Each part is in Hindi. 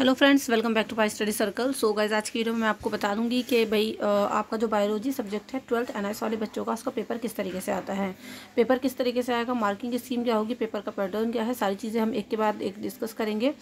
hello friends welcome back to my study circle so guys आज की वीडियो में मैं आपको बता दूंगी कि भाई आपका जो बायोलॉजी सब्जेक्ट है ट्वेल्थ एन वाले बच्चों का उसका पेपर किस तरीके से आता है पेपर किस तरीके से आएगा मार्किंग की स्कीम क्या होगी पेपर का पैटर्न क्या है सारी चीज़ें हम एक के बाद एक डिस्कस करेंगे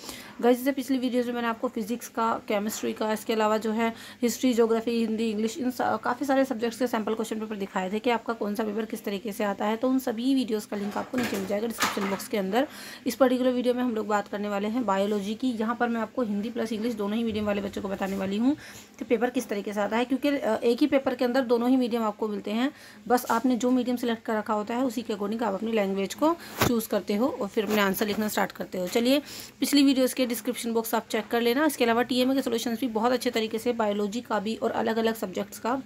गाइज जैसे पिछली वीडियोज़ में मैंने आपको फिजिक्स का केमिस्ट्री का इसके अलावा जो है हिस्ट्री जोग्राफी हिंदी इंग्लिश इन काफ़ी सारे सब्जेक्ट्स के सैम्पल क्वेश्चन पेपर दिखाए थे कि आपका कौन सा पेपर किस तरीके से आता है तो उन सभी वीडियोज़ का लिंक आपको नीचे मिल जाएगा डिस्क्रिप्शन बॉक्स के अंदर इस पर्टिकुलर वीडियो में हम लोग बात करने वाले हैं बायोलॉजी की यहाँ पर मैं आपको हिंदी प्लस इंग्लिश दोनों ही मीडियम वाले बच्चों को बताने वाली हूँ कि पेपर किस तरीके से आता है क्योंकि एक ही पेपर के अंदर दोनों ही मीडियम आपको मिलते हैं बस आपने जो मीडियम सेलेक्ट कर रखा होता है उसी के अकॉर्डिंग आप अपनी लैंग्वेज को चूज़ करते हो और फिर अपने आंसर लिखना स्टार्ट करते हो चलिए पिछली वीडियोज़ के डिस्क्रिप्शन बॉक्स आप चेक कर लेना इसके अलावा टी के सोल्यूशन भी बहुत अच्छे तरीके से बायोलॉजी का भी और अलग अलग सब्जेक्ट्स का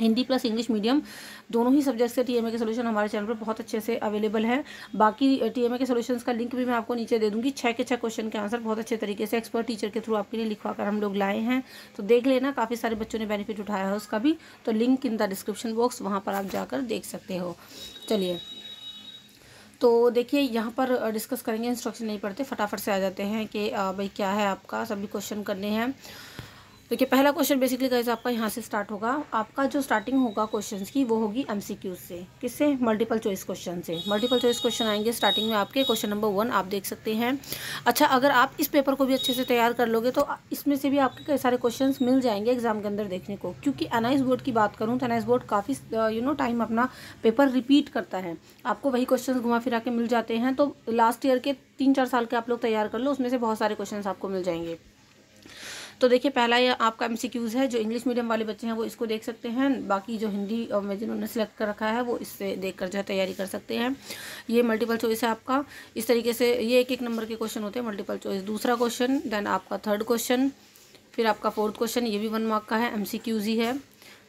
हिंदी प्लस इंग्लिश मीडियम दोनों ही सब्जेक्ट्स के टीएमए के सोल्यूशन हमारे चैनल पर बहुत अच्छे से अवेलेबल है बाकी टीएमए के सोल्यूशन का लिंक भी मैं आपको नीचे दे दूंगी छः के छः क्वेश्चन के आंसर बहुत अच्छे तरीके से एक्सपर्ट टीचर के थ्रू आपके लिए लिखवा कर हम लोग लाए हैं तो देख लेना काफ़ी सारे बच्चों ने बेनिफिट उठाया है उसका भी तो link in the description box वहाँ पर आप जाकर देख सकते हो चलिए तो देखिए यहाँ पर डिस्कस करेंगे इंस्ट्रक्शन नहीं पढ़ते फटाफट से आ जाते हैं कि भाई क्या है आपका सभी क्वेश्चन करने हैं देखिए पहला क्वेश्चन बेसिकली कैसे आपका यहाँ से स्टार्ट होगा आपका जो स्टार्टिंग होगा क्वेश्चन की वो होगी एमसीक्यू से किससे मल्टीपल चॉइस क्वेश्चन से मल्टीपल चॉइस क्वेश्चन आएंगे स्टार्टिंग में आपके क्वेश्चन नंबर वन आप देख सकते हैं अच्छा अगर आप इस पेपर को भी अच्छे से तैयार कर लोगे तो इसमें से भी आपके कई सारे क्वेश्चन मिल जाएंगे एग्जाम के अंदर देखने को क्योंकि एनआईस बोर्ड की बात करूँ तो एनआईस बोर्ड काफ़ी यू नो टाइम अपना पेपर रिपीट करता है आपको वही क्वेश्चन घुमा फिरा के मिल जाते हैं तो लास्ट ईयर के तीन चार साल के आप लोग तैयार कर लो उसमें से बहुत सारे क्वेश्चन आपको मिल जाएंगे तो देखिए पहला ये आपका एम है जो इंग्लिश मीडियम वाले बच्चे हैं वो इसको देख सकते हैं बाकी जो हिंदी और मैं जिन्होंने सेलेक्ट कर रखा है वो इससे देख कर जो है तैयारी कर सकते हैं ये मल्टीपल चॉइस है आपका इस तरीके से ये एक एक नंबर के क्वेश्चन होते हैं मल्टीपल चॉइस दूसरा क्वेश्चन देन आपका थर्ड क्वेश्चन फिर आपका फोर्थ क्वेश्चन ये भी वन मार्क का है एम ही है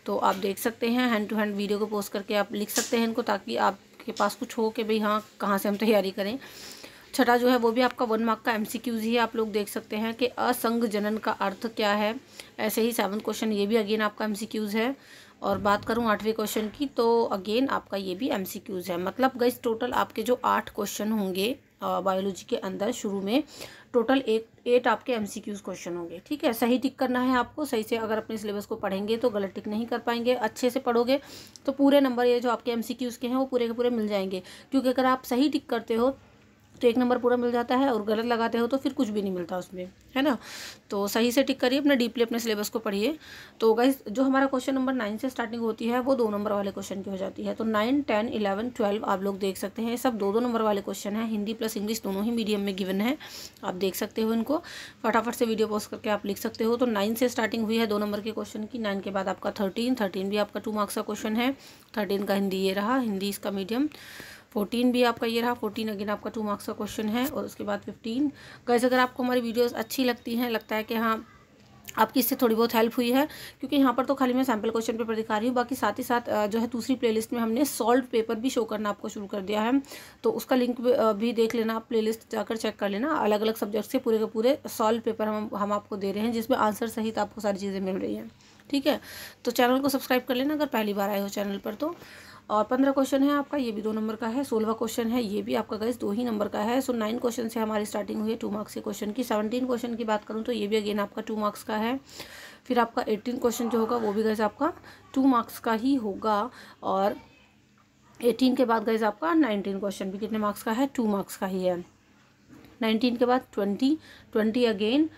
तो आप देख सकते हैं हैंड टू हैंड वीडियो को पोस्ट करके आप लिख सकते हैं इनको ताकि आपके पास कुछ हो कि भाई हाँ कहाँ से हम तैयारी करें छठा जो है वो भी आपका वन मार्क का एमसीक्यूज ही आप लोग देख सकते हैं कि असंग जनन का अर्थ क्या है ऐसे ही सेवन क्वेश्चन ये भी अगेन आपका एमसीक्यूज है और बात करूँ आठवें क्वेश्चन की तो अगेन आपका ये भी एमसीक्यूज है मतलब गई टोटल आपके जो आठ क्वेश्चन होंगे बायोलॉजी के अंदर शुरू में टोटल एक एट आपके एम सी क्यूज़ क्वेश्चन होंगे ठीक है सही टिक करना है आपको सही से अगर अपने सिलेबस को पढ़ेंगे तो गलत टिक नहीं कर पाएंगे अच्छे से पढ़ोगे तो पूरे नंबर ये जो आपके एम सी क्यूज़ के हैं वो पूरे के पूरे मिल जाएंगे क्योंकि अगर आप सही टिक करते हो तो एक नंबर पूरा मिल जाता है और गलत लगाते हो तो फिर कुछ भी नहीं मिलता उसमें है ना तो सही से टिक करिए अपना डीपली अपने सिलेबस को पढ़िए तो गाइज जो हमारा क्वेश्चन नंबर नाइन से स्टार्टिंग होती है वो दो नंबर वाले क्वेश्चन की हो जाती है तो नाइन टेन इलेवन ट्वेल्व आप लोग देख सकते हैं सब दो दो नंबर वाले क्वेश्चन हैं हिंदी प्लस इंग्लिश दोनों ही मीडियम में गिवन है आप देख सकते हो इनको फटाफट से वीडियो पॉज करके आप लिख सकते हो तो नाइन से स्टार्टिंग हुई है दो नंबर के क्वेश्चन की नाइन के बाद आपका थर्टीन थर्टीन भी आपका टू मार्क्स का क्वेश्चन है थर्टीन का हिंदी ये रहा हिंदी इसका मीडियम फोर्टीन भी आपका ये रहा फोर्टीन अगेन आपका टू मार्क्स का क्वेश्चन है और उसके बाद फिफ्टीन गैस अगर आपको हमारी वीडियोस अच्छी लगती हैं लगता है कि हाँ आपकी इससे थोड़ी बहुत हेल्प हुई है क्योंकि यहाँ पर तो खाली मैं सैम्पल क्वेश्चन पेपर दिखा रही हूँ बाकी साथ ही साथ जो है दूसरी प्लेलिस्ट में हमने सॉल्व पेपर भी शो करना आपको शुरू कर दिया है तो उसका लिंक भी देख लेना आप प्लेलिस्ट जाकर चेक कर लेना अलग अलग सब्जेक्ट से पूरे के पूरे सॉल्व पेपर हम हम आपको दे रहे हैं जिसमें आंसर सहित आपको सारी चीज़ें मिल रही हैं ठीक है तो चैनल को सब्सक्राइब कर लेना अगर पहली बार आए हो चैनल पर तो और पंद्रह क्वेश्चन है आपका ये भी दो नंबर का है सोलवा क्वेश्चन है ये भी आपका गैस दो ही नंबर का है सो नाइन क्वेश्चन से हमारी स्टार्टिंग हुई है टू मार्क्स के क्वेश्चन की सेवनटीन क्वेश्चन की बात करूँ तो ये भी अगेन आपका टू मार्क्स का है फिर आपका एटीन क्वेश्चन जो होगा वो भी गैस आपका टू मार्क्स का ही होगा और एटीन के बाद गैस आपका नाइनटीन क्वेश्चन भी कितने मार्क्स का है टू मार्क्स का ही है नाइनटीन के बाद twenty twenty again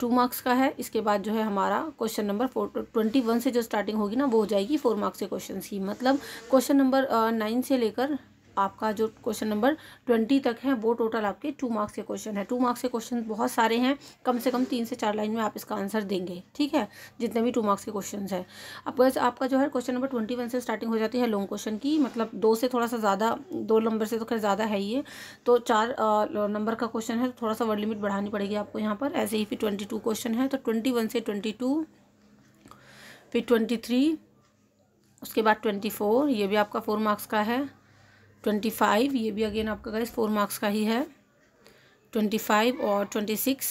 two marks का है इसके बाद जो है हमारा question number four twenty one से जो स्टार्टिंग होगी ना वो हो जाएगी फोर मार्क्स के क्वेश्चन की मतलब क्वेश्चन नंबर नाइन से लेकर आपका जो क्वेश्चन नंबर ट्वेंटी तक है वो टोटल आपके टू मार्क्स के क्वेश्चन है टू मार्क्स के क्वेश्चन बहुत सारे हैं कम से कम तीन से चार लाइन में आप इसका आंसर देंगे ठीक है जितने भी टू मार्क्स के क्वेश्चन हैं अब वैसे आपका जो है क्वेश्चन नंबर ट्वेंटी वन से स्टार्टिंग हो जाती है लॉन्ग क्वेश्चन की मतलब दो से थोड़ा सा ज़्यादा दो नंबर से तो खैर ज़्यादा है ही तो चार नंबर का क्वेश्चन है तो थोड़ा सा वर्ड लिमिट बढ़ानी पड़ेगी आपको यहाँ पर ऐसे ही फिर ट्वेंटी टू क्वेश्चन है तो ट्वेंटी वन से ट्वेंटी टू फिर ट्वेंटी थ्री उसके बाद ट्वेंटी फोर ये भी आपका फोर मार्क्स का है ट्वेंटी फाइव ये भी अगेन आपका गैस फोर मार्क्स का ही है ट्वेंटी फाइव और ट्वेंटी सिक्स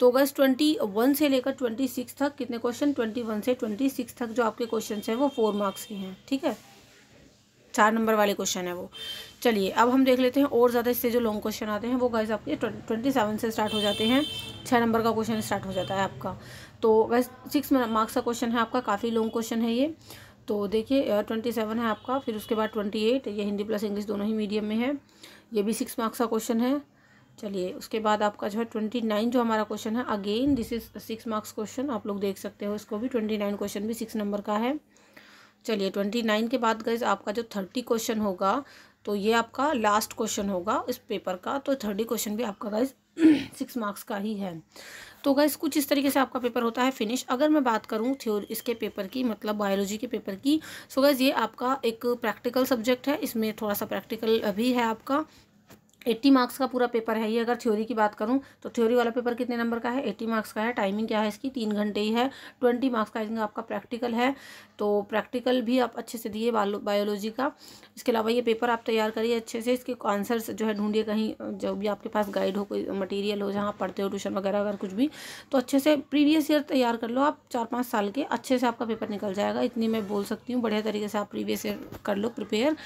तो गैस ट्वेंटी वन से लेकर ट्वेंटी सिक्स तक कितने क्वेश्चन ट्वेंटी वन से ट्वेंटी सिक्स तक जो आपके क्वेश्चन हैं वो फोर मार्क्स के हैं ठीक है चार नंबर वाले क्वेश्चन है वो चलिए अब हम देख लेते हैं और ज़्यादा इससे जो लॉन्ग क्वेश्चन आते हैं वो गैस आपके ट्वेंटी सेवन से स्टार्ट हो जाते हैं छः नंबर का क्वेश्चन स्टार्ट हो जाता है आपका तो गैस सिक्स मार्क्स का क्वेश्चन है आपका काफ़ी लॉन्ग क्वेश्चन है ये तो देखिए ट्वेंटी सेवन है आपका फिर उसके बाद ट्वेंटी एट ये हिंदी प्लस इंग्लिश दोनों ही मीडियम में है ये भी सिक्स मार्क्स का क्वेश्चन है चलिए उसके बाद आपका जो है ट्वेंटी नाइन जो हमारा क्वेश्चन है again this is six marks question आप लोग देख सकते हो इसको भी ट्वेंटी नाइन क्वेश्चन भी सिक्स नंबर का है चलिए ट्वेंटी नाइन के बाद गए आपका जो थर्टी क्वेश्चन होगा तो ये आपका लास्ट क्वेश्चन होगा इस पेपर का तो थर्टी क्वेश्चन भी आपका गाइज सिक्स मार्क्स का ही है तो गैस कुछ इस तरीके से आपका पेपर होता है फिनिश अगर मैं बात करूँ थ्योरी इसके पेपर की मतलब बायोलॉजी के पेपर की सो गैस ये आपका एक प्रैक्टिकल सब्जेक्ट है इसमें थोड़ा सा प्रैक्टिकल भी है आपका एट्टी मार्क्स का पूरा पेपर है ये अगर थ्योरी की बात करूँ तो थ्योरी वाला पेपर कितने नंबर का है एट्टी मार्क्स का है टाइमिंग क्या है इसकी तीन घंटे ही है ट्वेंटी मार्क्स का आई आपका प्रैक्टिकल है तो प्रैक्टिकल भी आप अच्छे से दिए बायोलॉजी का इसके अलावा ये पेपर आप तैयार करिए अच्छे से इसके आंसर्स जो है ढूंढिए कहीं जो भी आपके पास गाइड हो कोई मटेरियल हो जहाँ पढ़ते हो ट्यूशन वगैरह अगर कुछ भी तो अच्छे से प्रीवियस ईयर तैयार कर लो आप चार पाँच साल के अच्छे से आपका पेपर निकल जाएगा इतनी मैं बोल सकती हूँ बढ़िया तरीके से आप प्रीवियस ईयर कर लो प्रिपेयर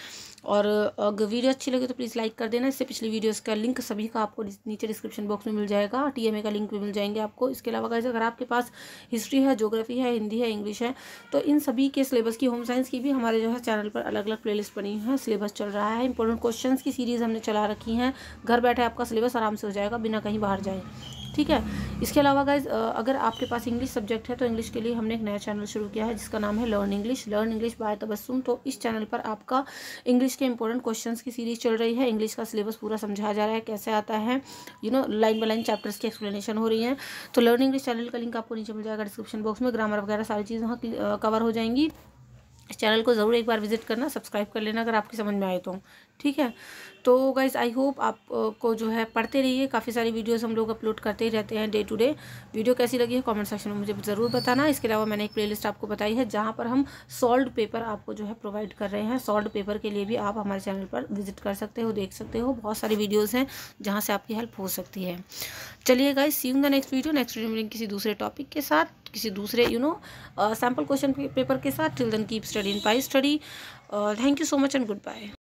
और अगर वीडियो अच्छी लगे तो प्लीज़ लाइक कर देना इससे पिछली वीडियोस का लिंक सभी का आपको नीचे डिस्क्रिप्शन बॉक्स में मिल जाएगा टीएमए का लिंक भी मिल जाएंगे आपको इसके अलावा गाइज अगर आपके पास हिस्ट्री है ज्योग्राफी है हिंदी है इंग्लिश है तो इन सभी के सिलेबस की होम साइंस की भी हमारे जो है चैनल पर अलग अलग प्लेलिस्ट बनी है सिलेबस चल रहा है इंपॉर्टेंट क्वेश्चन की सीरीज़ हमने चला रखी हैं घर बैठे आपका सिलेबस आराम से हो जाएगा बिना कहीं बाहर जाए ठीक है इसके अलावा गाइज अगर आपके पास इंग्लिश सब्जेक्ट है तो इंग्लिश के लिए हमने एक नया चैनल शुरू किया है जिसका नाम है learn English learn English by Tabassum तो इस चैनल पर आपका इंग्लिश के इंपॉर्टेंट क्वेश्चंस की सीरीज चल रही है इंग्लिश का सिलेबस पूरा समझाया जा रहा है कैसे आता है you know line by line chapters की एक्सप्लेनेशन हो रही है तो लर्न इंग्लिश चैनल का लिंक आपको नीचे मिल जाएगा डिस्क्रिप्शन बॉक्स में ग्रामर वगैरह सारी चीज़ वहाँ कवर हो जाएंगी इस चैनल को ज़रूर एक बार विजिट करना सब्सक्राइब कर लेना अगर आपकी समझ में आए तो ठीक है तो गाइज़ आई होप आप को जो है पढ़ते रहिए काफ़ी सारी वीडियोस हम लोग अपलोड करते ही रहते हैं डे टू डे वीडियो कैसी लगी है कमेंट सेक्शन में मुझे ज़रूर बताना इसके अलावा मैंने एक प्लेलिस्ट आपको बताई है जहाँ पर हम सॉल्ड पेपर आपको जो है प्रोवाइड कर रहे हैं सॉल्ड पेपर के लिए भी आप हमारे चैनल पर विजिट कर सकते हो देख सकते हो बहुत सारी वीडियोज़ हैं जहाँ से आपकी हेल्प हो सकती है चलिए guys see the next video next video मिलेंगे किसी दूसरे टॉपिक के साथ किसी दूसरे you know sample question paper के साथ till then keep studying pie study thank you so much and good bye